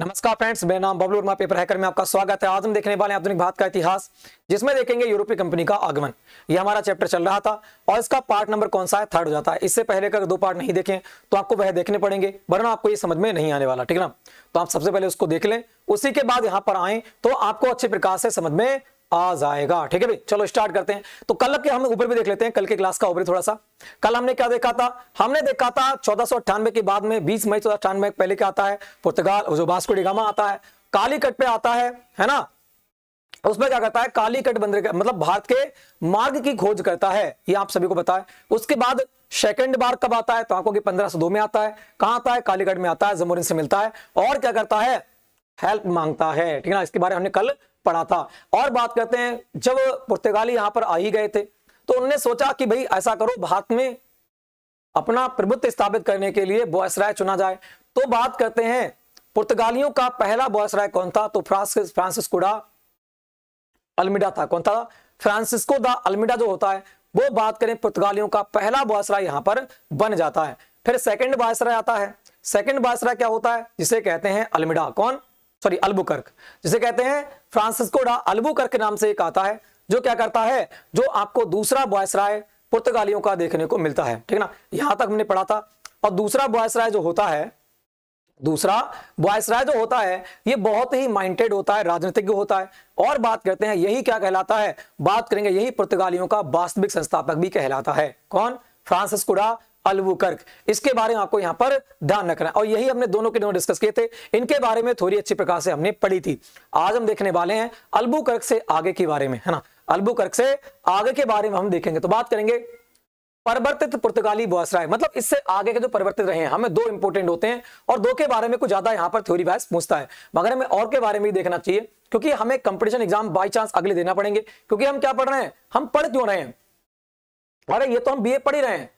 नमस्कार फ्रेंड्स मेरा नाम बबलू वर्मा पेपर हैकर में आपका स्वागत है आज हम देखने वाले आधुनिक भारत का इतिहास जिसमें देखेंगे यूरोपीय कंपनी का आगमन ये हमारा चैप्टर चल रहा था और इसका पार्ट नंबर कौन सा है थर्ड हो जाता है इससे पहले अगर दो पार्ट नहीं देखें तो आपको वह देखने पड़ेंगे वरना आपको ये समझ में नहीं आने वाला ठीक ना तो आप सबसे पहले उसको देख लें उसी के बाद यहाँ पर आए तो आपको अच्छे प्रकार से समझ में आ जाएगा ठीक है चलो स्टार्ट करते हैं तो कल के हम ऊपर भी देख लेते हैं कल के क्लास का ऊपर थोड़ा सा कल हमने क्या देखा था हमने देखा था चौदह के बाद में बीस मई चौदह पहले क्या आता है पुर्तगाल जो बास्को डिगामा आता है कालीकट पे आता है है ना उसमें क्या करता है कालीकट कट बंदर मतलब भारत के मार्ग की खोज करता है ये आप सभी को पता है उसके बाद सेकंड बार कब आता है तो आपको कि 1502 में आता है कहां आता है कालीकट में आता है जमोरिन से मिलता है और क्या करता है हेल्प मांगता है ठीक है ना इसके बारे में हमने कल पड़ा था और बात करते हैं जब पुर्तगाली यहां पर आ ही गए थे तो उन्होंने सोचा कि भाई ऐसा करो भारत में अपना प्रभुत्व स्थापित करने के लिए बॉयसराय चुना जाए तो बात करते हैं पुर्तगालियों का पहला बॉयसराय कौन था तो फ्रांसिस फ्रांसिस्को अल्मिडा था कौन था फ्रांसिस्को दा अल्मिडा जो होता है वो बात करें पुर्तगालियों का पहला बॉयसराय यहां पर बन जाता है फिर सेकंड बॉयसराय आता है सेकंड बॉयसराय क्या होता है जिसे कहते हैं अल्मिडा कौन सॉरी अल्बुकर्क जिसे कहते हैं फ्रांसिस्को डा अल्बुकर्क के नाम से एक आता है जो क्या करता है जो आपको दूसरा बॉयसराय पुर्तगालियों का देखने को मिलता है ठीक ना यहां तक हमने पढ़ा था और दूसरा बॉयसराय जो होता है दूसरा बॉयसराय जो होता है ये बहुत ही माइंडेड होता है राजनीतिज्ञ होता है और बात करते हैं यही क्या कहलाता है बात करेंगे यही पुर्तगालियों का वास्तविक संस्थापक भी कहलाता है कौन फ्रांसिस्कुडा अलवुकर्क इसके बारे में आपको यहां पर ध्यान रखना और यही हमने दोनों के दोनों डिस्कस किए थे इनके बारे में थोड़ी अच्छी प्रकार से हमने पढ़ी थी आज हम देखने वाले हैं अलबुकर्क से आगे के बारे में है ना अलबुकर्क से आगे के बारे में हम देखेंगे तो बात करेंगे परिवर्तित पुर्तगाली बॉसराय मतलब इससे आगे के जो परिवर्तित रहे हैं हमें दो इंपोर्टेंट होते हैं और दो के बारे में कुछ ज्यादा यहाँ पर थ्योरी बहस पूछता है मगर हमें और के बारे में भी देखना चाहिए क्योंकि हमें कंपटीशन एग्जाम बाई चांस अगले देना पड़ेंगे क्योंकि हम क्या पढ़ रहे हैं हम पढ़ क्यों रहे हैं अरे ये तो हम बी पढ़ ही रहे हैं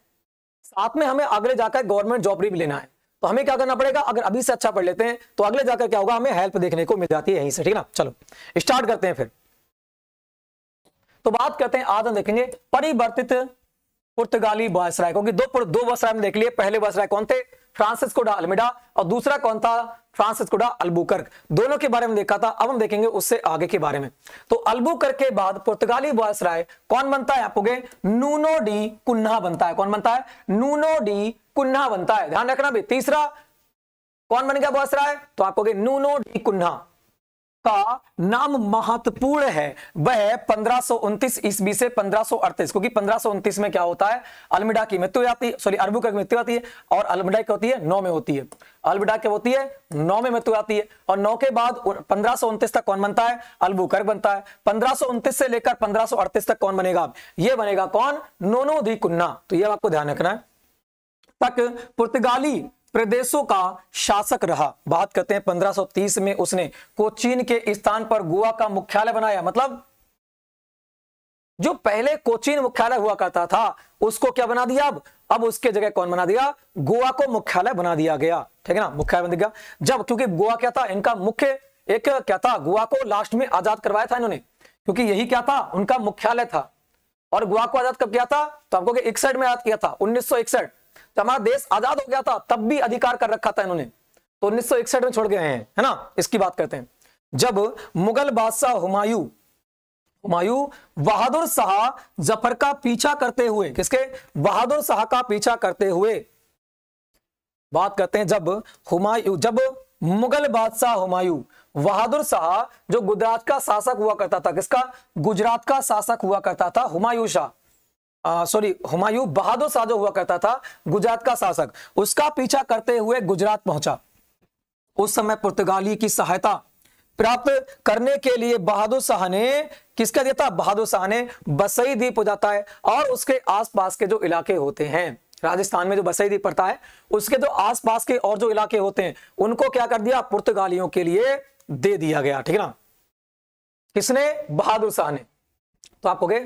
साथ में हमें आगे जाकर गवर्नमेंट जॉब भी लेना है तो हमें क्या करना पड़ेगा अगर अभी से अच्छा पढ़ लेते हैं तो अगले जाकर क्या होगा हमें हेल्प देखने को मिल जाती है यहीं से ठीक ना चलो स्टार्ट करते हैं फिर तो बात करते हैं आज हम देखेंगे परिवर्तित पुर्तगाली बसराय क्योंकि दो दो बसराय देख लिए पहले बसराय कौन थे फ्रांसिस्को डा अल्मेडा और दूसरा कौन था फ्रांसिस कुडा अल्बुकर्क दोनों के बारे में देखा था अब हम देखेंगे उससे आगे के बारे में तो अल्बुकर्क के बाद पुर्तगाली राय कौन बनता है आपको नूनो डी कुन्हा बनता है कौन बनता है नूनो डी कुन्हा बनता है ध्यान रखना भी तीसरा कौन बन गया राय तो आपोगे नूनो डी कुन्हा का नाम महत्वपूर्ण है वह पंद्रह ईस्वी से पंद्रह क्योंकि पंद्रह में क्या होता है अल्मिडा की मृत्यु आती है सॉरी अरबू की मृत्यु आती है और अल्मिडा की होती है नौ में होती है अल्बिडा क्या होती है नौ में मृत्यु आती है और नौ के बाद पंद्रह तक कौन बनता है अल्बुकर्क बनता है पंद्रह से लेकर पंद्रह तक कौन बनेगा ये बनेगा कौन नोनो दी कुन्ना तो यह आपको ध्यान रखना है तक पुर्तगाली प्रदेशों का शासक रहा बात करते हैं 1530 में उसने कोचीन के स्थान पर गोवा का मुख्यालय बनाया मतलब जो पहले कोचीन मुख्यालय हुआ करता था उसको क्या बना दिया अब अब उसके जगह कौन बना दिया गोवा को मुख्यालय बना दिया गया ठीक है ना मुख्यालय बन दिया जब क्योंकि गोवा क्या था इनका मुख्य एक क्या था गोवा को लास्ट में आजाद करवाया था इन्होंने क्योंकि यही क्या था उनका मुख्यालय था और गोवा को आजाद कब किया था तो आपको एक में आजाद किया था उन्नीस हमारा देश आजाद हो गया था तब भी अधिकार कर रखा था इन्होंने तो उन्नीस में छोड़ गए हैं है ना इसकी बात करते हैं जब मुगल बादशाह हुमायूं हुमायूं बहादुर शाह जफर का पीछा करते हुए किसके बहादुर शाह का पीछा करते हुए बात करते हैं जब हुमायूं जब मुगल बादशाह हुमायूं बहादुर शाह जो गुजरात का शासक हुआ करता था किसका गुजरात का शासक हुआ करता था हुमायूं शाह सॉरी हुमायूं बहादुर शाह जो हुआ करता था गुजरात का शासक उसका पीछा करते हुए गुजरात पहुंचा उस समय पुर्तगाली की सहायता प्राप्त करने के लिए बहादुर शाह ने किसका दिया था बहादुर शाह ने बसई द्वीप हो जाता है और उसके आसपास के जो इलाके होते हैं राजस्थान में जो बसई द्वीप पड़ता है उसके जो आसपास के और जो इलाके होते हैं उनको क्या कर दिया पुर्तगालियों के लिए दे दिया गया ठीक है ना किसने बहादुर शाह ने तो आप कहोगे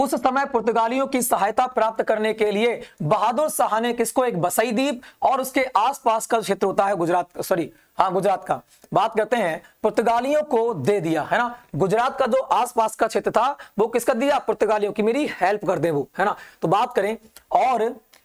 उस समय पुर्तगालियों की सहायता प्राप्त करने के लिए बहादुर शाह ने किसको एक बसई द्वीप और उसके आसपास का क्षेत्र होता है गुजरात सॉरी हाँ गुजरात का बात करते हैं पुर्तगालियों को दे दिया है ना गुजरात का जो आसपास का क्षेत्र था वो किसका दिया पुर्तगालियों की मेरी हेल्प कर दे वो है ना तो बात करें और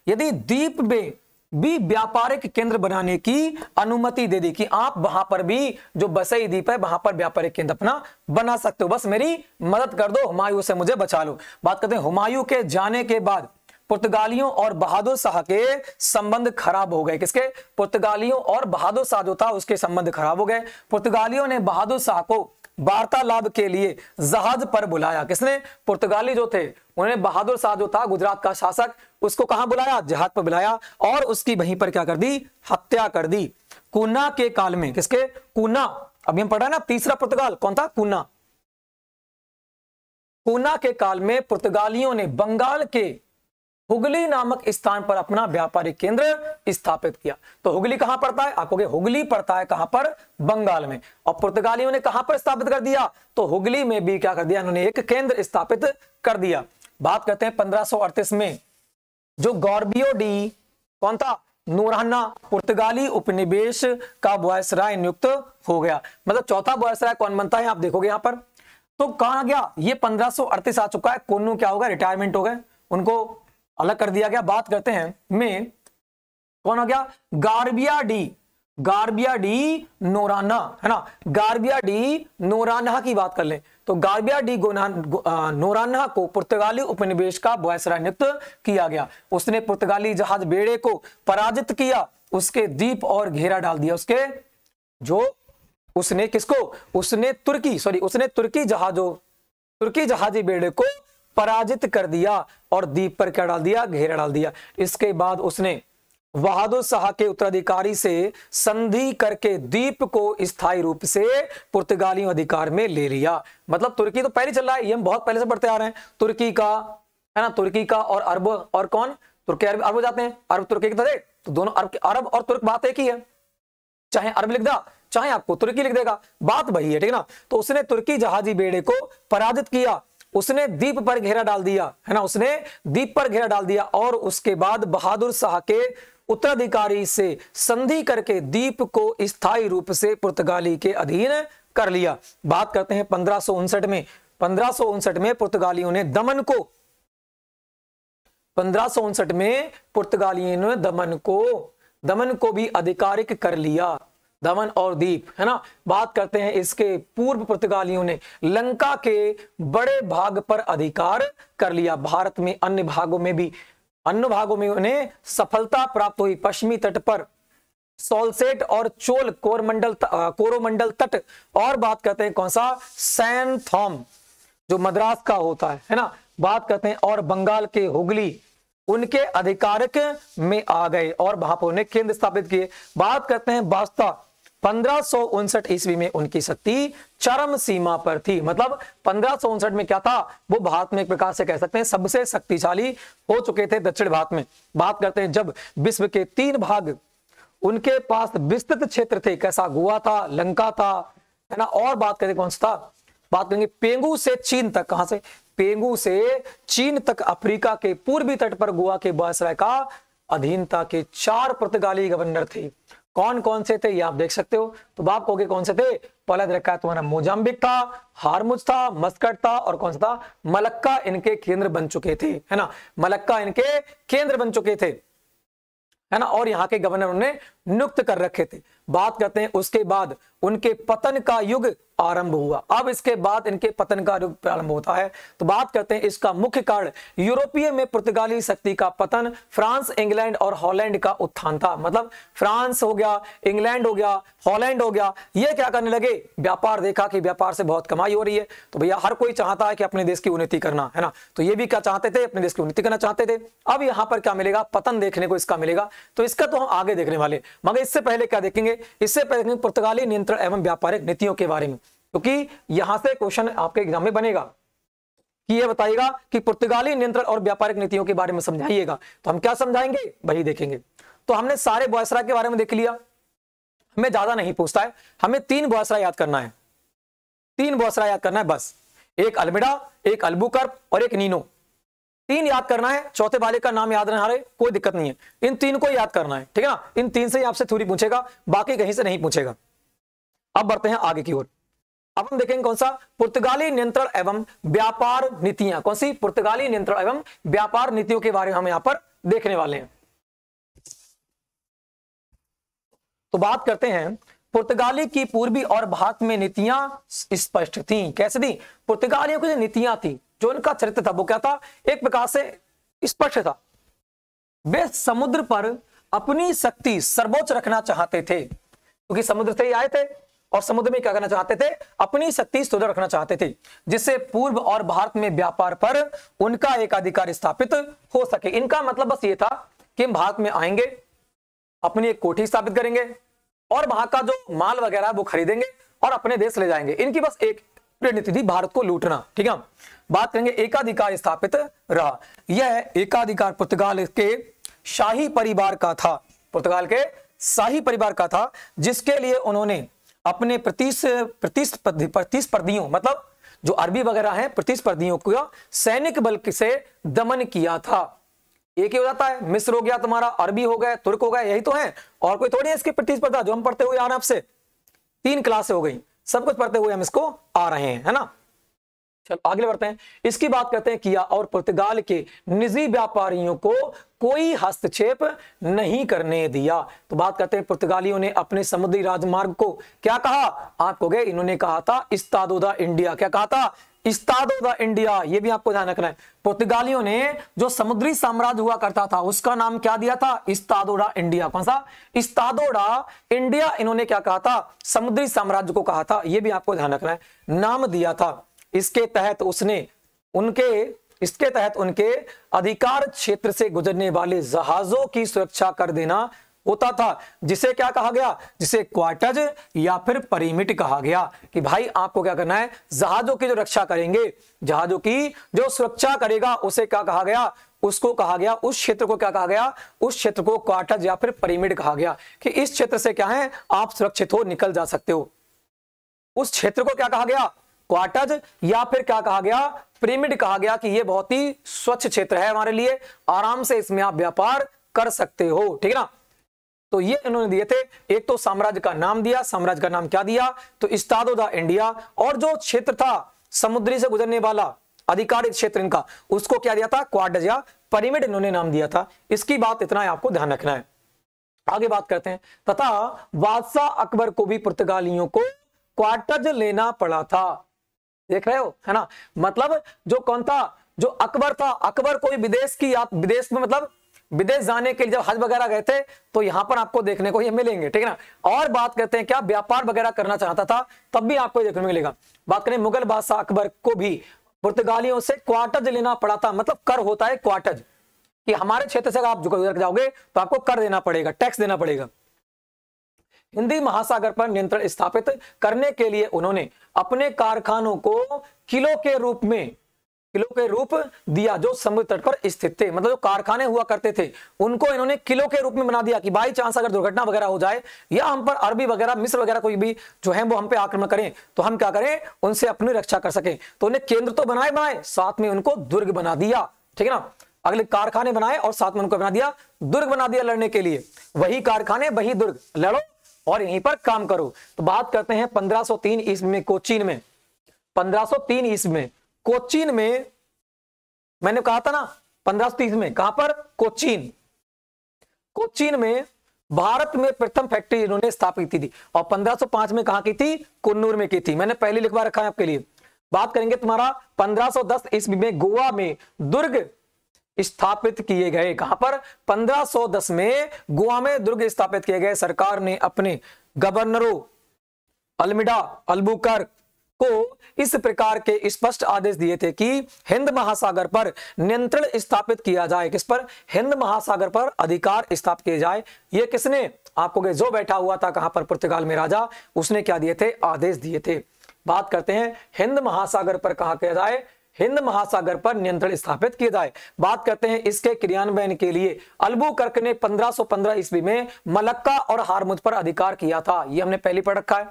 यदि द्वीप में भी व्यापारिक केंद्र बनाने की अनुमति दे दी कि आप वहां पर भी जो बसई द्वीप है वहां पर व्यापारिक केंद्र अपना बना सकते हो बस मेरी मदद कर दो हुमायूं से मुझे बचा लो बात करते हैं हुमायूं के जाने के बाद पुर्तगालियों और बहादुर शाह के संबंध खराब हो गए किसके पुर्तगालियों और बहादुर शाह जो था उसके संबंध खराब हो गए पुर्तगालियों ने बहादुर शाह को वार्तालाप के लिए जहाज पर बुलाया किसने पुर्तगाली जो थे उन्होंने बहादुर शाह जो था गुजरात का शासक उसको कहां बुलाया जहाज पर बुलाया और उसकी वहीं पर क्या कर दी हत्या कर दी कुना के काल में किसके कुना अभी हम पढ़ा ना तीसरा पुर्तगाल कौन था कुना कुना के काल में पुर्तगालियों ने बंगाल के हुगली नामक स्थान पर अपना व्यापारिक केंद्र स्थापित किया तो हुगली कहां पड़ता है आपको हुगली पड़ता है कहां पर बंगाल में और पुर्तगालियों ने कहां पर स्थापित कर दिया तो हुगली में भी क्या कर दिया उन्होंने एक केंद्र स्थापित कर दिया बात करते हैं पंद्रह में जो गौरबियो डी कौन था नूरहना पुर्तगाली उपनिवेश का बॉयसराय नियुक्त हो गया मतलब चौथा बॉयसराय कौन बनता है आप देखोगे यहां पर तो कहा गया ये पंद्रह आ चुका है कोनू क्या होगा रिटायरमेंट हो गए उनको अलग कर दिया गया बात करते हैं में कौन हो गया गार्बिया डी गार्बिया डी नोराना है ना गार्बिया डी नोराना की बात कर लें तो गार्बिया डी गो, नोराना को पुर्तगाली उपनिवेश का बॉयसरा नियुक्त किया गया उसने पुर्तगाली जहाज बेड़े को पराजित किया उसके द्वीप और घेरा डाल दिया उसके जो उसने किसको उसने तुर्की सॉरी उसने तुर्की जहाजों तुर्की जहाजी बेड़े को पराजित कर दिया और दीप पर क्या डाल दिया घेरा डाल दिया इसके बाद उसने बहादुर शाह के उत्तराधिकारी से संधि करके दीप को स्थायी रूप से पुर्तगालियों अधिकार में ले लिया मतलब तुर्की तो पहले चल रहा है ये हम बहुत पहले से बढ़ते आ रहे हैं तुर्की का है ना तुर्की का और अरब और कौन तुर्की अरब अरब जाते हैं अरब तुर्की की तरह तो, तो दोनों अरब अरब और तुर्क बात एक ही है चाहे अरब लिख दा चाहे आपको तुर्की लिख देगा बात वही है ठीक है ना तो उसने तुर्की जहाजी बेड़े को पराजित किया उसने दीप पर घेरा डाल दिया है ना उसने दीप पर घेरा डाल दिया और उसके बाद बहादुर शाह के उत्तराधिकारी से संधि करके दीप को स्थायी रूप से पुर्तगाली के अधीन कर लिया बात करते हैं पंद्रह में पंद्रह में पुर्तगालियों ने दमन को पंद्रह में पुर्तगालियों ने दमन को दमन को भी आधिकारिक कर लिया धवन और दीप है ना बात करते हैं इसके पूर्व पुर्तगालियों ने लंका के बड़े भाग पर अधिकार कर लिया भारत में अन्य भागों में भी अन्य भागों में उन्हें सफलता प्राप्त हुई पश्चिमी तट पर सोलसेट और चोल कोरमंडल कोरोमंडल तट और बात करते हैं कौन सा सैनथॉम जो मद्रास का होता है है ना बात करते हैं और बंगाल के हुगली उनके अधिकारक में आ गए और वहां पर उन्हें केंद्र स्थापित किए बात करते हैं बास्ता पंद्रह ईस्वी में उनकी शक्ति चरम सीमा पर थी मतलब पंद्रह में क्या था वो भारत में एक प्रकार से कह सकते हैं सबसे शक्तिशाली हो चुके थे दक्षिण भारत में बात करते हैं जब विश्व के तीन भाग उनके पास विस्तृत क्षेत्र थे कैसा गोवा था लंका था है ना और बात करें कौन सा था बात करेंगे पेंगू से चीन तक कहां से पेंगू से चीन तक अफ्रीका के पूर्वी तट पर गोवा के बसराय का अधीनता के चार पुर्तगाली गवर्नर थे कौन कौन से थे ये आप देख सकते हो तो बाप कहोगे कौन से थे पहला रखा तुम्हारा मोजाम्बिक था हारमुज था मस्कट था और कौन सा था मलक्का इनके केंद्र बन चुके थे है ना मलक्का इनके केंद्र बन चुके थे है ना और यहाँ के गवर्नर उन्हें नियुक्त कर रखे थे बात करते हैं उसके बाद उनके पतन का युग आरंभ हुआ अब इसके बाद इनके पतन का युग प्रारंभ होता है तो बात करते हैं इसका मुख्य कारण यूरोपीय में पुर्तगाली शक्ति का पतन फ्रांस इंग्लैंड और हॉलैंड का उत्थान था मतलब फ्रांस हो गया इंग्लैंड हो गया हॉलैंड हो गया ये क्या करने लगे व्यापार देखा कि व्यापार से बहुत कमाई हो रही है तो भैया हर कोई चाहता है कि अपने देश की उन्नति करना है ना तो ये भी क्या चाहते थे अपने देश की उन्नति करना चाहते थे अब यहां पर क्या मिलेगा पतन देखने को इसका मिलेगा तो इसका तो हम आगे देखने वाले मगर इससे पहले क्या देखेंगे इससे पहले पुर्तगाली नियंत्रण एवं व्यापारिक नीतियों के बारे में क्योंकि यहां से क्वेश्चन आपके एग्जाम में बनेगा कि यह बताएगा कि पुर्तगाली नियंत्रण और व्यापारिक नीतियों के बारे में समझाइएगा तो हम क्या समझाएंगे वही देखेंगे तो हमने सारे बॉयसरा के बारे में देख लिया हमें ज्यादा नहीं पूछता है हमें तीन बॉयसरा याद करना है तीन बॉयसरा याद करना है बस एक अल्मिडा एक अल्बुकर्प और एक नीनो तीन याद करना है चौथे वाले का नाम याद रहे कोई दिक्कत नहीं है इन तीन को याद करना है ठीक है ना इन तीन से ही आपसे थ्योरी पूछेगा बाकी कहीं से नहीं पूछेगा अब बढ़ते हैं आगे की ओर अब हम देखेंगे कौन सा पुर्तगाली नियंत्रण एवं व्यापार नीतियां कौन सी पुर्तगाली नियंत्रण एवं व्यापार नीतियों के बारे में हम यहां पर देखने वाले हैं तो बात करते हैं पुर्तगाली की पूर्वी और भारत में नीतियां स्पष्ट थी कैसे थी पुर्तगालियों की जो नीतियां थी जो इनका चरित्र था वो क्या था एक प्रकार से स्पष्ट था वे समुद्र पर अपनी शक्ति सर्वोच्च रखना चाहते थे क्योंकि तो समुद्र से ही आए थे और समुद्र में क्या करना चाहते थे अपनी शक्ति सुदृढ़ रखना चाहते थे जिससे पूर्व और भारत में व्यापार पर उनका एक अधिकार स्थापित हो सके इनका मतलब बस ये था कि हम भारत में आएंगे अपनी एक कोठी स्थापित करेंगे और वहां का जो माल वगैरह वो खरीदेंगे और अपने देश ले जाएंगे इनकी बस एक रणनीति थी भारत को लूटना ठीक है बात करेंगे एकाधिकार स्थापित रहा यह एकाधिकार पुर्तगाल के शाही परिवार का था पुर्तगाल के शाही परिवार का था जिसके लिए उन्होंने अपने प्रतिस्पर्धियों मतलब जो अरबी वगैरह हैं प्रतिस्पर्धियों को सैनिक बल से दमन किया था एक ही हो जाता है मिस्र हो गया तुम्हारा अरबी हो गए तुर्क हो गए यही तो है और कोई थोड़ी है इसकी प्रतिस्पर्धा जो हम पढ़ते हुए आराम से तीन क्लासे हो गई सब कुछ पढ़ते हुए हम इसको आ रहे हैं है ना चलो आगे बढ़ते हैं इसकी बात करते हैं किया और पुर्तगाल के निजी व्यापारियों को कोई हस्तक्षेप नहीं करने दिया तो बात करते हैं पुर्तगालियों ने अपने समुद्री राजमार्ग को क्या कहा आप कहोगे इन्होंने कहा था इस्तादोदा इंडिया क्या कहा था इस्ताद द इंडिया ये भी आपको ध्यान रखना है पुर्तगालियों ने जो समुद्री साम्राज्य हुआ करता था उसका नाम क्या दिया था इस्तादोडा इंडिया कौन सा इस्तादोडा इंडिया इन्होंने क्या कहा था समुद्री साम्राज्य को कहा था यह भी आपको ध्यान रखना है नाम दिया था इसके तहत उसने उनके इसके तहत उनके अधिकार क्षेत्र से गुजरने वाले जहाजों की सुरक्षा कर देना होता था जिसे क्या कहा गया जिसे क्वार्टज या फिर परिमिट कहा गया कि भाई आपको क्या करना है जहाजों की जो रक्षा करेंगे जहाजों की जो सुरक्षा करेगा उसे क्या कहा गया उसको कहा गया उस क्षेत्र को क्या कहा गया उस क्षेत्र को क्वार्टज या फिर परिमिट कहा गया कि इस क्षेत्र से क्या है आप सुरक्षित हो निकल जा सकते हो उस क्षेत्र को क्या कहा गया क्वार्टज या फिर क्या कहा गया परिमिड कहा गया कि यह बहुत ही स्वच्छ क्षेत्र है हमारे लिए आराम से इसमें आप व्यापार कर सकते हो ठीक है ना तो ये इन्होंने दिए थे एक तो साम्राज्य का नाम दिया साम्राज्य का नाम क्या दिया तो इस्तादो द इंडिया और जो क्षेत्र था समुद्री से गुजरने वाला अधिकारिक क्षेत्र इनका उसको क्या दिया था क्वाड या परिमिड इन्होंने नाम दिया था इसकी बात इतना है आपको ध्यान रखना है आगे बात करते हैं तथा बादशाह अकबर को भी पुर्तगालियों को क्वाटज लेना पड़ा था देख रहे हो है ना मतलब जो कौन था जो अकबर था अकबर कोई विदेश की विदेश में मतलब विदेश जाने के लिए जब हज वगैरह गए थे तो यहां पर आपको देखने को ये मिलेंगे ठीक है ना और बात करते हैं क्या व्यापार वगैरह करना चाहता था तब भी आपको देखने को मिलेगा बात करें मुगल बादशाह अकबर को भी पुर्तगालियों से क्वार्टज लेना पड़ा था मतलब कर होता है क्वार्टज कि हमारे क्षेत्र से आप गुजर जाओगे तो आपको कर देना पड़ेगा टैक्स देना पड़ेगा हिंदी महासागर पर नियंत्रण स्थापित करने के लिए उन्होंने अपने कारखानों को किलो के रूप में किलो के रूप दिया जो समुद्र तट पर स्थित थे मतलब जो कारखाने हुआ करते थे उनको इन्होंने किलो के रूप में बना दिया कि बाई चांस अगर दुर्घटना वगैरह हो जाए या हम पर अरबी वगैरह मिस्र वगैरह कोई भी जो है वो हम पे आक्रमण करें तो हम क्या करें उनसे अपनी रक्षा कर सके तो उन्हें केंद्र तो बनाए बनाए साथ में उनको दुर्ग बना दिया ठीक है ना अगले कारखाने बनाए और साथ में उनको बना दिया दुर्ग बना दिया लड़ने के लिए वही कारखाने वही दुर्ग लड़ो और यहीं पर काम करो तो बात करते हैं 1503 ईस्वी में कोचीन में 1503 ईस्वी में कोचीन में मैंने कहा था ना पंद्रह तीस में कहां पर कोचीन कोचीन में भारत में प्रथम फैक्ट्री इन्होंने स्थापित की थी और 1505 में कहा की थी कुन्नूर में की थी मैंने पहले लिखवा रखा है आपके लिए बात करेंगे तुम्हारा 1510 ईस्वी में गोवा में दुर्ग स्थापित किए गए कहां पर 1510 में गोवा में दुर्ग स्थापित किए गए सरकार ने अपने गवर्नरों अल्मिडा अल्बुकर को इस प्रकार के स्पष्ट आदेश दिए थे कि हिंद महासागर पर नियंत्रण स्थापित किया जाए किस पर हिंद महासागर पर अधिकार स्थापित किए जाए ये किसने आपको के जो बैठा हुआ था कहां पर पुर्तगाल में राजा उसने क्या दिए थे आदेश दिए थे बात करते हैं हिंद महासागर पर कहा किया जाए हिंद महासागर पर नियंत्रण स्थापित किया जाए बात करते हैं इसके क्रियान्वयन के लिए अलबू कर्क ने 1515 ईस्वी में मलक्का और हारमुद पर अधिकार किया था यह हमने पहले पढ़ रखा है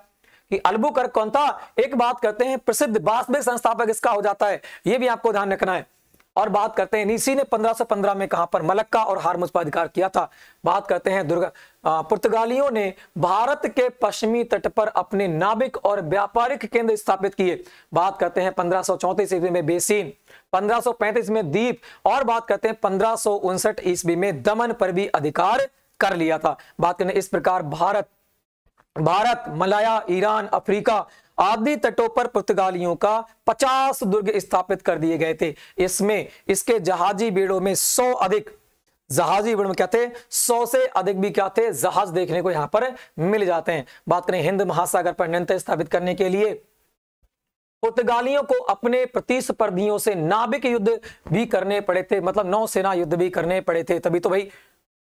कि अलबू अल्बुकर्क कौन था एक बात करते हैं प्रसिद्ध वास्तविक संस्थापक इसका हो जाता है यह भी आपको ध्यान रखना है और बात करते हैं इसी ने 1515 में कहां पर मलक्का और हारमुज पर अधिकार किया था बात करते हैं दुर्गा पुर्तगालियों ने भारत के पश्चिमी तट पर अपने नाविक और व्यापारिक केंद्र स्थापित किए बात करते हैं पंद्रह ईस्वी में बेसिन 1535 में दीप और बात करते हैं पंद्रह ईस्वी में दमन पर भी अधिकार कर लिया था बात करें इस प्रकार Bharat Bharat Malaya Iran Africa आदि तटों पर पुर्तगालियों का 50 दुर्ग स्थापित कर दिए गए थे इसमें इसके जहाजी बेड़ों में 100 अधिक जहाजी बेड़ों में क्या थे 100 से अधिक भी क्या थे जहाज देखने को यहां पर मिल जाते हैं बात करें हिंद महासागर पर नियंत्रण स्थापित करने के लिए पुर्तगालियों को अपने प्रतिस्पर्धियों से नाभिक युद्ध भी करने पड़े थे मतलब नौसेना युद्ध भी करने पड़े थे तभी तो भाई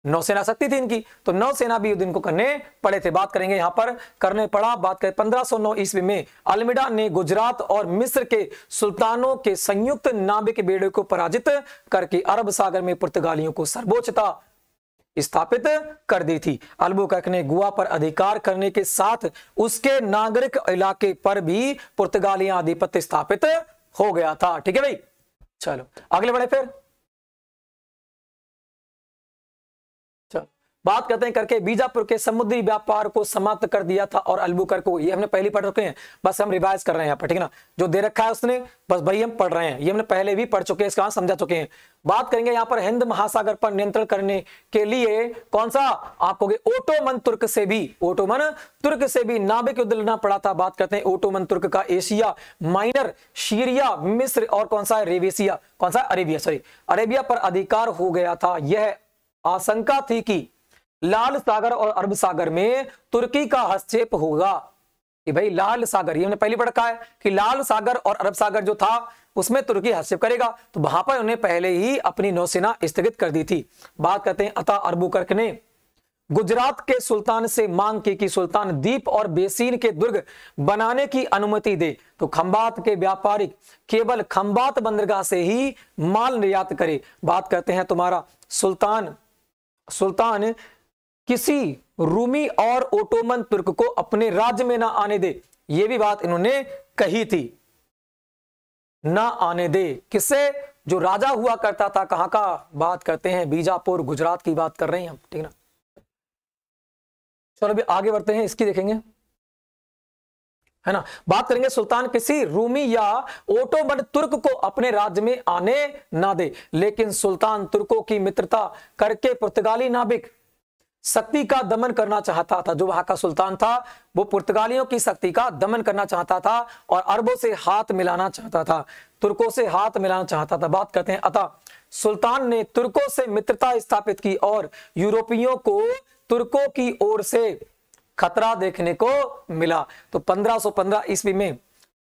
नौसेना शक्ति थी इनकी तो नौसेना भी युद्ध इनको करने पड़े थे बात करेंगे यहां पर करने पड़ा बात करें नौ ईस्वी में अल्मिडा ने गुजरात और मिस्र के सुल्तानों के संयुक्त नाभिक बेड़े को पराजित करके अरब सागर में पुर्तगालियों को सर्वोच्चता स्थापित कर दी थी अल्बुकर्क ने गोवा पर अधिकार करने के साथ उसके नागरिक इलाके पर भी पुर्तगालियां आधिपत्य स्थापित हो गया था ठीक है भाई चलो अगले बड़े फिर बात करते हैं करके बीजापुर के समुद्री व्यापार को समाप्त कर दिया था और अलबू कर को ये हमने पहले पढ़ रखे हैं बस हम रिवाइज कर रहे हैं यहाँ पर ठीक है ना जो दे रखा है उसने बस भाई हम पढ़ रहे हैं ये हमने पहले भी पढ़ चुके हैं इसका समझा चुके हैं बात करेंगे यहाँ पर हिंद महासागर पर नियंत्रण करने के लिए कौन सा आपको ओटोमन तुर्क से भी ओटोमन तुर्क से भी नाभिक युद्ध लड़ना पड़ा था बात करते हैं ओटोमन तुर्क का एशिया माइनर सीरिया मिस्र और कौन सा रेवेसिया कौन सा अरेबिया सॉरी अरेबिया पर अधिकार हो गया था यह आशंका थी कि लाल सागर और अरब सागर में तुर्की का हस्तक्षेप होगा कि भाई लाल सागर ये हमने पहले पढ़ रखा है कि लाल सागर और अरब सागर जो था उसमें तुर्की हस्तक्षेप करेगा तो वहां पर उन्हें पहले ही अपनी नौसेना स्थगित कर दी थी बात करते हैं अता अरबुकर्क ने गुजरात के सुल्तान से मांग की कि सुल्तान दीप और बेसिन के दुर्ग बनाने की अनुमति दे तो खंबात के व्यापारिक केवल खंबात बंदरगाह से ही माल निर्यात करे बात करते हैं तुम्हारा सुल्तान सुल्तान किसी रूमी और ओटोमन तुर्क को अपने राज्य में ना आने दे यह भी बात इन्होंने कही थी ना आने दे किसे जो राजा हुआ करता था कहां का बात करते हैं बीजापुर गुजरात की बात कर रहे हैं हम ठीक ना चलो अभी आगे बढ़ते हैं इसकी देखेंगे है ना बात करेंगे सुल्तान किसी रूमी या ओटोमन तुर्क को अपने राज्य में आने ना दे लेकिन सुल्तान तुर्कों की मित्रता करके पुर्तगाली नाभिक शक्ति का दमन करना चाहता था जो वहां का सुल्तान था वो पुर्तगालियों की शक्ति का दमन करना चाहता था और अरबों से हाथ मिलाना चाहता था तुर्कों से हाथ मिलाना चाहता था बात करते हैं अतः सुल्तान ने तुर्कों से मित्रता स्थापित की और यूरोपियों को तुर्कों की ओर से खतरा देखने को मिला तो 1515 ईस्वी में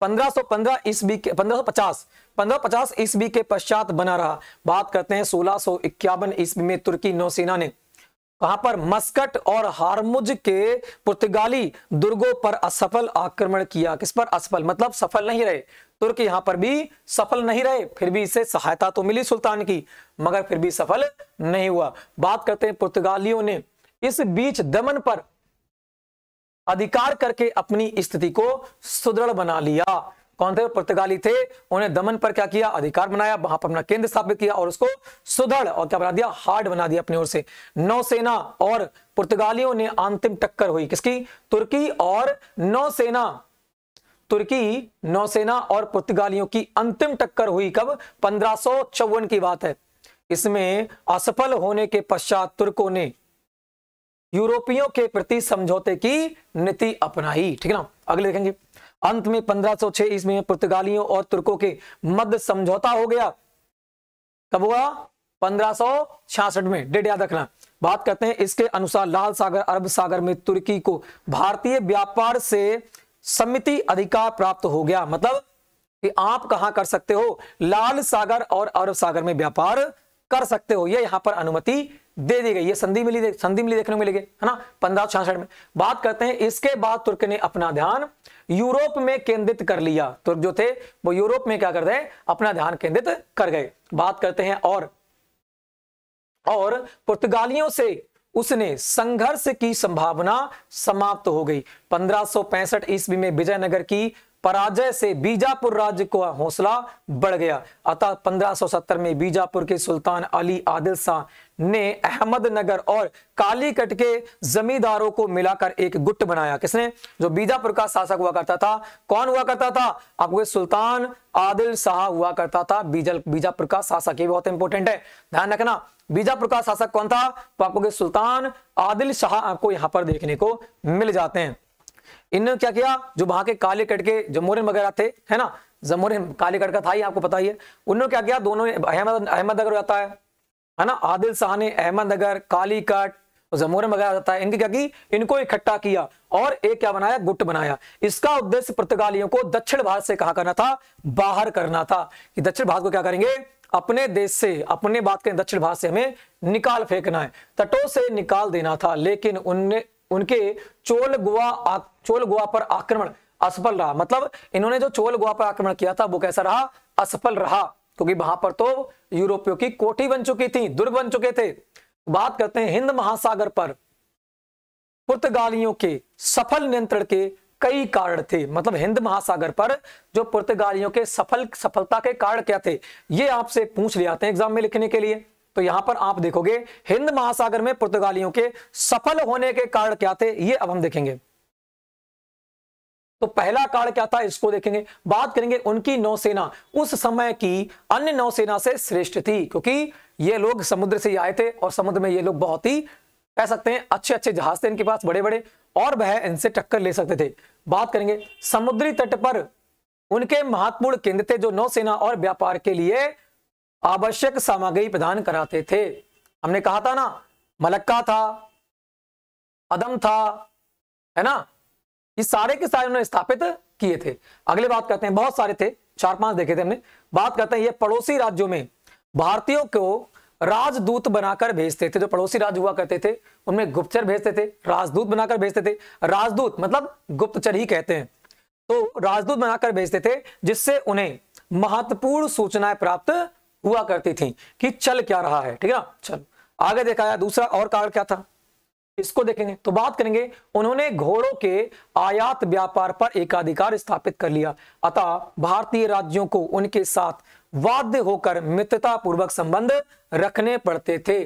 1515 ईस्वी के 1550 1550 ईस्वी के पश्चात बना रहा बात करते हैं सोलह ईस्वी में तुर्की नौसेना ने वहां पर मस्कट और हारमुज के पुर्तगाली दुर्गों पर असफल आक्रमण किया किस पर असफल मतलब सफल नहीं रहे तुर्क यहां पर भी सफल नहीं रहे फिर भी इसे सहायता तो मिली सुल्तान की मगर फिर भी सफल नहीं हुआ बात करते हैं पुर्तगालियों ने इस बीच दमन पर अधिकार करके अपनी स्थिति को सुदृढ़ बना लिया कौन थे पुर्तगाली थे उन्हें दमन पर क्या किया अधिकार बनाया वहां पर अपना केंद्र स्थापित किया और उसको सुदृढ़ और क्या बना दिया हार्ड बना दिया अपनी ओर से नौसेना और पुर्तगालियों ने अंतिम टक्कर हुई किसकी तुर्की और नौसेना तुर्की नौसेना और पुर्तगालियों की अंतिम टक्कर हुई कब पंद्रह की बात है इसमें असफल होने के पश्चात तुर्कों ने यूरोपियों के प्रति समझौते की नीति अपनाई ठीक है ना अगले देखेंगे अंत में 1506 ईस्वी में पुर्तगालियों और तुर्कों के मध्य समझौता हो गया कब हुआ पंद्रह में डेट याद रखना बात करते हैं इसके अनुसार लाल सागर अरब सागर में तुर्की को भारतीय व्यापार से समिति अधिकार प्राप्त हो गया मतलब कि आप कहा कर सकते हो लाल सागर और अरब सागर में व्यापार कर सकते हो यह यहां पर अनुमति दे दी गई ये संधि मिली संधि मिली देखने को मिलेगी है ना पंद्रह छियासठ में बात करते हैं इसके बाद तुर्क ने अपना ध्यान यूरोप में केंद्रित कर लिया तो जो थे वो यूरोप में क्या कर गए अपना ध्यान केंद्रित कर गए बात करते हैं और और पुर्तगालियों से उसने संघर्ष की संभावना समाप्त हो गई 1565 ईस्वी में विजयनगर की पराजय से बीजापुर राज्य का हौसला बढ़ गया अतः 1570 में बीजापुर के सुल्तान अली आदिल शाह ने अहमदनगर और कालीकट के जमींदारों को मिलाकर एक गुट बनाया किसने जो बीजापुर का शासक हुआ करता था कौन हुआ करता था आपको सुल्तान आदिल शाह हुआ करता था बीजल बीजापुर का शासक ये बहुत इंपॉर्टेंट है ध्यान रखना बीजापुर का शासक कौन था तो आपको सुल्तान आदिल शाह आपको यहां पर देखने को मिल जाते हैं इन्होंने क्या किया जो वहां के कालेकट के जमोरिन वगैरह थे है ना जमोरन कालेकट का था ही आपको पता ही है उन्होंने क्या किया दोनों अहमद अहमदनगर जाता है है ना आदिल शाह ने अहमदनगर कालीकट जमोरिन वगैरह जाता है इनके क्या की इनको इकट्ठा किया और एक क्या बनाया गुट बनाया इसका उद्देश्य पुर्तगालियों को दक्षिण भारत से कहा करना था बाहर करना था कि दक्षिण भारत को क्या करेंगे अपने देश से अपने बात करें दक्षिण भारत से हमें निकाल फेंकना है तटों से निकाल देना था लेकिन उनने उनके चोल गोवा चोल गोवा पर आक्रमण असफल रहा मतलब इन्होंने जो चोल गोवा पर आक्रमण किया था वो कैसा रहा असफल रहा क्योंकि वहां पर तो यूरोपियों की कोठी बन चुकी थी दुर्ग बन चुके थे बात करते हैं हिंद महासागर पर पुर्तगालियों के सफल नियंत्रण के कई कारण थे मतलब हिंद महासागर पर जो पुर्तगालियों के सफल सफलता के कारण क्या थे ये आपसे पूछ ले आते एग्जाम में लिखने के लिए तो यहां पर आप देखोगे हिंद महासागर में पुर्तगालियों के सफल होने के कारण क्या थे ये अब हम देखेंगे तो पहला कारण क्या था इसको देखेंगे बात करेंगे उनकी नौसेना उस समय की अन्य नौसेना से श्रेष्ठ थी क्योंकि ये लोग समुद्र से आए थे और समुद्र में ये लोग बहुत ही कह सकते हैं अच्छे अच्छे जहाज थे इनके पास बड़े बड़े और वह इनसे टक्कर ले सकते थे बात करेंगे समुद्री तट पर उनके महत्वपूर्ण केंद्र थे जो नौसेना और व्यापार के लिए आवश्यक सामग्री प्रदान कराते थे हमने कहा था ना मलक्का था अदम था है ना ये सारे के सारे उन्होंने स्थापित किए थे अगले बात करते हैं बहुत सारे थे चार पांच देखे थे हमने बात करते हैं ये पड़ोसी राज्यों में भारतीयों को राजदूत बनाकर भेजते थे जो पड़ोसी राज्य हुआ करते थे उनमें गुप्तचर भेजते थे राजदूत बनाकर भेजते थे राजदूत मतलब गुप्तचर ही कहते हैं तो राजदूत बनाकर भेजते थे जिससे उन्हें महत्वपूर्ण सूचनाएं प्राप्त हुआ करती थी कि चल क्या रहा है ठीक है ना चल आगे दिखाया दूसरा और कारण क्या था इसको देखेंगे तो बात करेंगे उन्होंने घोड़ों के आयात व्यापार पर एकाधिकार स्थापित कर लिया अतः भारतीय राज्यों को उनके साथ वाद्य होकर मित्रता पूर्वक संबंध रखने पड़ते थे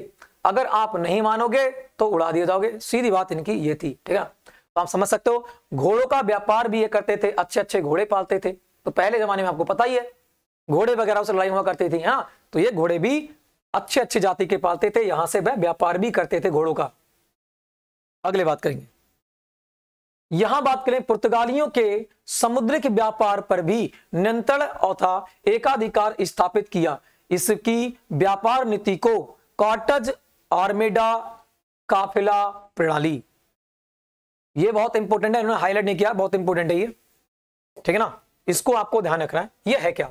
अगर आप नहीं मानोगे तो उड़ा दिए जाओगे सीधी बात इनकी ये थी ठीक है तो आप समझ सकते हो घोड़ों का व्यापार भी ये करते थे अच्छे अच्छे घोड़े पालते थे तो पहले जमाने में आपको पता ही है घोड़े वगैरह से लड़ाई हुआ करती थी हाँ तो ये घोड़े भी अच्छे अच्छे जाति के पालते थे यहां से वह व्यापार भी करते थे घोड़ों का अगले बात करेंगे यहां बात करें पुर्तगालियों के समुद्रिक व्यापार पर भी नियंत्रण अथा एकाधिकार स्थापित किया इसकी व्यापार नीति को कॉटज आर्मेडा काफिला प्रणाली ये बहुत इंपॉर्टेंट है इन्होंने हाईलाइट नहीं किया बहुत इंपॉर्टेंट है ये ठीक है ना इसको आपको ध्यान रखना है ये है क्या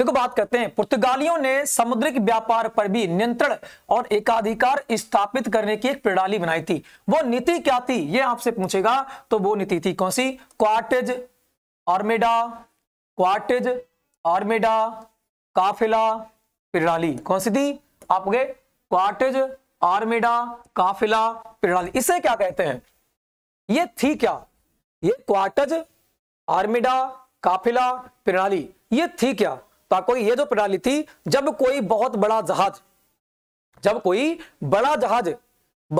देखो बात करते हैं पुर्तगालियों ने समुद्रिक व्यापार पर भी नियंत्रण और एकाधिकार स्थापित करने की एक प्रणाली बनाई थी वो नीति क्या थी ये आपसे पूछेगा तो वो नीति थी कौन सी क्वार्टेज आर्मेडा क्वार्टेज आर्मेडा काफिला प्रणाली कौन सी थी आप गए क्वार्टेज आर्मेडा काफिला प्रणाली इसे क्या कहते हैं ये थी क्या ये क्वाटज आर्मेडा काफिला प्रणाली ये थी क्या ताको ये जो प्रणाली थी जब कोई बहुत बड़ा जहाज जब कोई बड़ा जहाज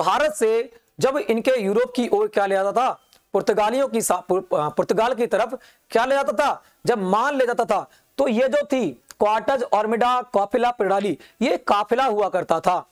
भारत से जब इनके यूरोप की ओर क्या ले जाता था पुर्तगालियों की पुर्तगाल की तरफ क्या ले जाता था जब माल ले जाता था तो ये जो थी क्वार्टज ऑर्मिडा काफिला प्रणाली ये काफिला हुआ करता था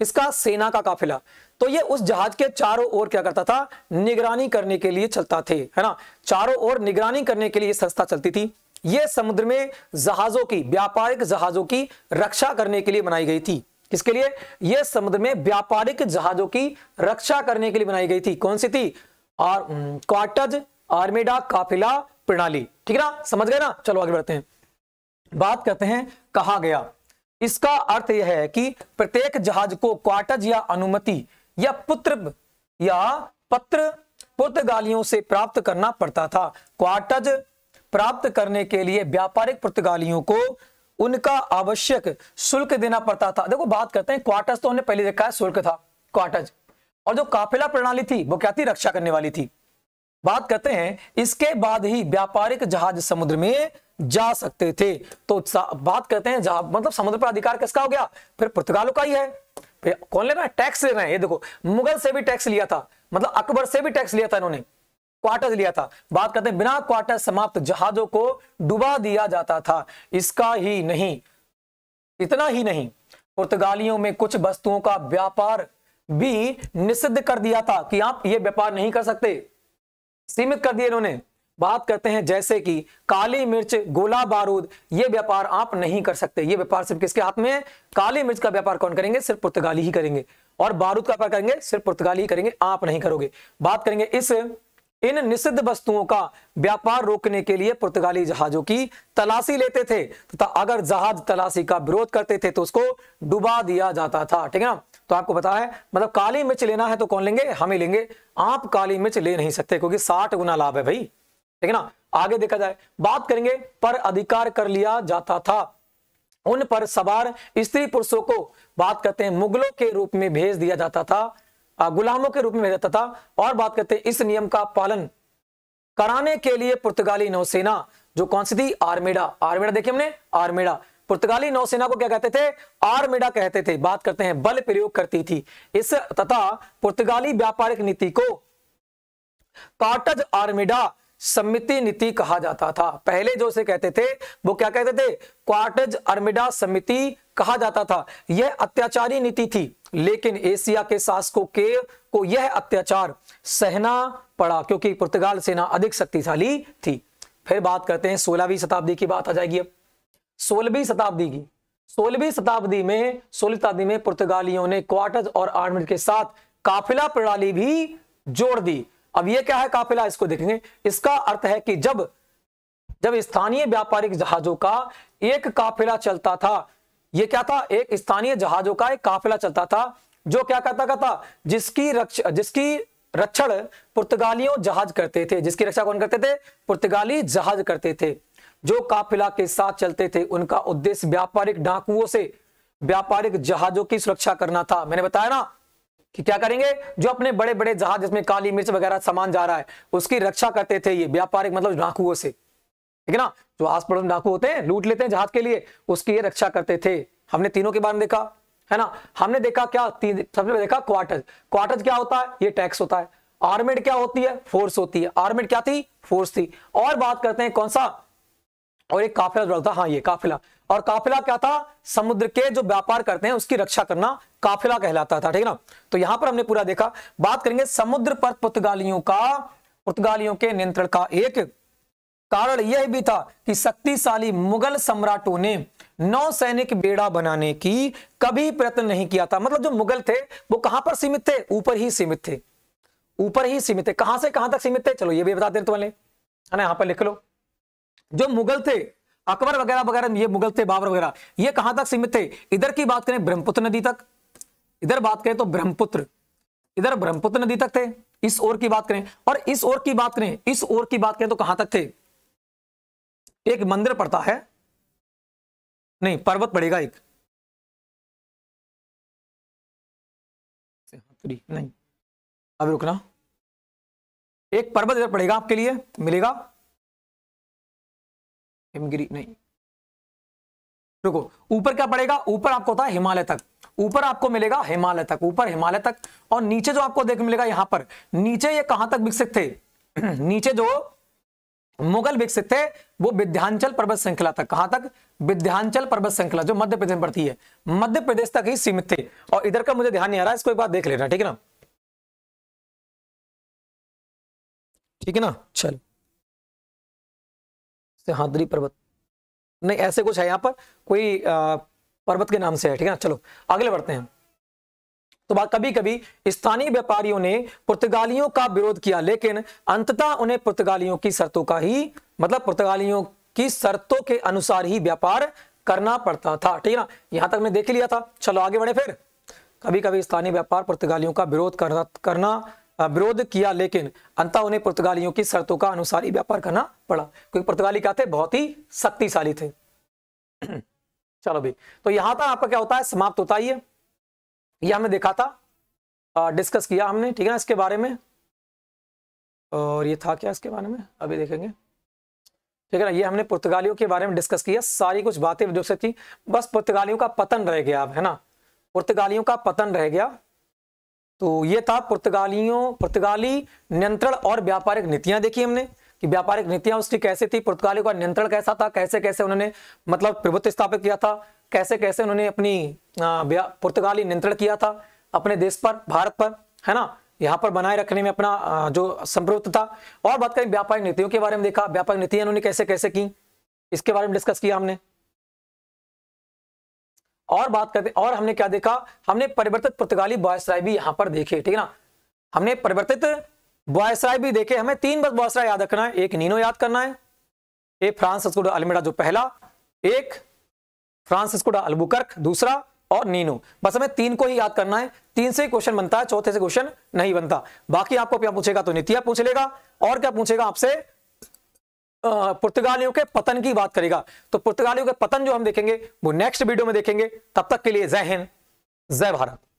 इसका सेना का काफिला तो ये उस जहाज के चारों ओर क्या करता था निगरानी करने के लिए चलता थे है ना चारों ओर निगरानी करने के लिए संस्था चलती थी यह समुद्र में जहाजों की व्यापारिक जहाजों की रक्षा करने के लिए बनाई गई थी किसके लिए यह समुद्र में व्यापारिक जहाजों की रक्षा करने के लिए बनाई गई थी कौन सी थी और क्वार्टज आर्मेडा काफिला प्रणाली ठीक है ना समझ गए ना चलो आगे बढ़ते हैं बात करते हैं कहा गया इसका अर्थ यह है कि प्रत्येक जहाज को क्वार्टज या अनुमति या पुत्र या पत्र पुर्तगालियों से प्राप्त करना पड़ता था क्वार्टज प्राप्त करने के लिए व्यापारिक पुर्तगालियों को उनका आवश्यक शुल्क देना पड़ता था देखो बात करते हैं क्वार्टज तो हमने पहले देखा है शुल्क था क्वार्टज और जो काफिला प्रणाली थी वो क्या थी रक्षा करने वाली थी बात करते हैं इसके बाद ही व्यापारिक जहाज समुद्र में जा सकते थे तो बात करते हैं जहाज मतलब समुद्र पर अधिकार किसका हो गया फिर पुर्तगालों का ही है कौन ले रहा है टैक्स ले रहे हैं ये देखो मुगल से भी टैक्स लिया था मतलब अकबर से भी टैक्स लिया था इन्होंने क्वार्टर लिया था बात करते हैं बिना क्वार्टर समाप्त जहाजों को डुबा दिया जाता था इसका ही नहीं इतना ही नहीं पुर्तगालियों में कुछ वस्तुओं का व्यापार भी निषिद्ध कर दिया था कि आप ये व्यापार नहीं कर सकते सीमित कर दिए इन्होंने बात करते हैं जैसे कि काली मिर्च गोला बारूद ये व्यापार आप नहीं कर सकते ये व्यापार सिर्फ किसके हाथ में है काली मिर्च का व्यापार कौन करेंगे सिर्फ पुर्तगाली ही करेंगे और बारूद का व्यापार करेंगे सिर्फ पुर्तगाली ही करेंगे आप नहीं करोगे बात करेंगे इस इन निषिद्ध वस्तुओं का व्यापार रोकने के लिए पुर्तगाली जहाजों की तलाशी लेते थे तथा तो अगर जहाज तलाशी का विरोध करते थे तो उसको डुबा दिया जाता था ठीक है ना तो आपको पता है मतलब काली मिर्च लेना है तो कौन लेंगे हम ही लेंगे आप काली मिर्च ले नहीं सकते क्योंकि साठ गुना लाभ है भाई ठीक है ना आगे देखा जाए बात करेंगे पर अधिकार कर लिया जाता था उन पर सवार स्त्री पुरुषों को बात करते हैं मुगलों के रूप में भेज दिया जाता था गुलामों के रूप में भेजा था और बात करते हैं इस नियम का पालन कराने के लिए पुर्तगाली नौसेना जो कौन सी थी आर्मेडा आर्मेडा देखिए हमने आर्मेडा पुर्तगाली नौसेना को क्या कहते थे आर्मेडा कहते थे बात करते हैं बल प्रयोग करती थी इस तथा पुर्तगाली व्यापारिक नीति को कार्टज आर्मेडा समिति नीति कहा जाता था पहले जो से कहते थे वो क्या कहते थे क्वार्टज अर्मिडा समिति कहा जाता था यह अत्याचारी नीति थी लेकिन एशिया के शासकों के को यह अत्याचार सहना पड़ा क्योंकि पुर्तगाल सेना अधिक शक्तिशाली थी फिर बात करते हैं सोलहवीं शताब्दी की बात आ जाएगी अब सोलहवीं शताब्दी की सोलहवीं शताब्दी में सोलह शताब्दी में पुर्तगालियों ने क्वार्टज और आर्मिड के साथ काफिला प्रणाली भी जोड़ दी अब ये क्या है काफिला इसको देखेंगे इसका अर्थ है कि जब जब स्थानीय व्यापारिक जहाजों का एक काफिला चलता था यह क्या था एक स्थानीय जहाजों का एक काफिला चलता था जो क्या करता करता जिसकी रक्ष जिसकी रक्षण पुर्तगालियों जहाज करते थे जिसकी रक्षा कौन करते थे पुर्तगाली जहाज करते थे जो काफिला के साथ चलते थे उनका उद्देश्य व्यापारिक डाकुओं से व्यापारिक जहाजों की सुरक्षा करना था मैंने बताया ना कि क्या करेंगे जो अपने बड़े बड़े जहाज जिसमें काली मिर्च वगैरह सामान जा रहा है उसकी रक्षा करते थे ये व्यापारिक मतलब डाकुओं से ठीक है ना जो आस पड़ोस डाकू होते हैं लूट लेते हैं जहाज के लिए उसकी ये रक्षा करते थे हमने तीनों के बारे में देखा है ना हमने देखा क्या सबसे पहले देखा क्वार्टज क्वार्टज क्या होता है ये टैक्स होता है आर्मेड क्या होती है फोर्स होती है आर्मेड क्या थी फोर्स थी और बात करते हैं कौन सा और एक काफिला जुड़ा था हाँ ये काफिला और काफिला क्या था समुद्र के जो व्यापार करते हैं उसकी रक्षा करना काफिला कहलाता था ठीक है ना तो यहां पर हमने पूरा देखा बात करेंगे समुद्र पर पुर्तगालियों का पुर्तगालियों के नियंत्रण का एक कारण यह भी था कि शक्तिशाली मुगल सम्राटों ने नौ सैनिक बेड़ा बनाने की कभी प्रयत्न नहीं किया था मतलब जो मुगल थे वो कहां पर सीमित थे ऊपर ही सीमित थे ऊपर ही सीमित थे कहां से कहां तक सीमित थे चलो ये भी बता दे तुम्हें है ना यहां पर लिख लो जो मुगल थे अकबर वगैरह वगैरह ये मुगल थे बाबर वगैरह ये कहां तक सीमित थे इधर की बात करें ब्रह्मपुत्र नदी तक इधर बात करें तो ब्रह्मपुत्र इधर ब्रह्मपुत्र नदी तक थे इस ओर की बात करें और इस ओर की बात करें इस ओर की बात करें तो कहां तक थे एक मंदिर पड़ता है नहीं पर्वत पड़ेगा एक नहीं अब रुकना एक पर्वत इधर पड़ेगा आपके लिए मिलेगा हिमगिरी नहीं रुको ऊपर क्या पड़ेगा ऊपर आपको होता है हिमालय तक ऊपर आपको मिलेगा हिमालय तक ऊपर हिमालय तक और नीचे जो आपको देख मिलेगा यहां पर नीचे ये कहां तक विकसित थे नीचे जो मुगल विकसित थे वो विध्यांचल पर्वत श्रृंखला तक कहां तक विध्यांचल पर्वत श्रृंखला जो मध्य प्रदेश में पड़ती है मध्य प्रदेश तक ही सीमित थे और इधर का मुझे ध्यान नहीं आ रहा इसको एक बार देख लेना ठीक है ना ठीक है ना चलो सिहादरी पर्वत नहीं ऐसे कुछ है यहाँ पर कोई पर्वत के नाम से है ठीक है ना चलो अगले बढ़ते हैं तो बात कभी कभी स्थानीय व्यापारियों ने पुर्तगालियों का विरोध किया लेकिन अंततः उन्हें पुर्तगालियों की शर्तों का ही मतलब पुर्तगालियों की शर्तों के अनुसार ही व्यापार करना पड़ता था ठीक है ना यहां तक मैंने देख लिया था चलो आगे बढ़े फिर कभी कभी स्थानीय व्यापार पुर्तगालियों का विरोध करना विरोध किया लेकिन अंत उन्हें पुर्तगालियों की शर्तों का अनुसार ही व्यापार करना पड़ा क्योंकि पुर्तगाली क्या थे बहुत ही शक्तिशाली थे चलो भाई तो यहां तक आपका क्या होता है समाप्त होता ही है यह हमने देखा था डिस्कस किया हमने ठीक है ना इसके बारे में और ये था क्या इसके बारे में अभी देखेंगे ठीक है ना ये हमने पुर्तगालियों के बारे में डिस्कस किया सारी कुछ बातें जो से थी बस पुर्तगालियों का पतन रह गया अब है ना पुर्तगालियों का पतन रह गया तो ये था पुर्तगालियों पुर्तगाली नियंत्रण और व्यापारिक नीतियां देखी हमने कि व्यापारिक नीतियां उसकी कैसे थी पुर्तगालियों का नियंत्रण कैसा था कैसे कैसे उन्होंने मतलब प्रभुत्व स्थापित किया था कैसे कैसे उन्होंने अपनी पुर्तगाली नियंत्रण किया था अपने देश पर भारत पर है ना यहाँ पर बनाए रखने में अपना जो संप्रभुत्व था और बात करें व्यापारिक नीतियों के बारे में देखा व्यापारिक नीतियां उन्होंने कैसे कैसे की इसके बारे में डिस्कस किया हमने और बात करते और हमने क्या देखा हमने परिवर्तित पुर्तगाली बॉयसराय भी यहां पर देखे ठीक है ना हमने परिवर्तित बॉयसराय भी देखे हमें तीन बस बॉयसराय याद रखना है एक नीनो याद करना है एक फ्रांसिस्को अलमेडा जो पहला एक फ्रांसिस्को डा अल्बुकर्क दूसरा और नीनो बस हमें तीन को ही याद करना है तीन से क्वेश्चन बनता है चौथे से क्वेश्चन नहीं बनता बाकी आपको क्या पूछेगा तो नितिया पूछ लेगा और क्या पूछेगा आपसे पुर्तगालियों के पतन की बात करेगा तो पुर्तगालियों के पतन जो हम देखेंगे वो नेक्स्ट वीडियो में देखेंगे तब तक के लिए जय हिंद जय भारत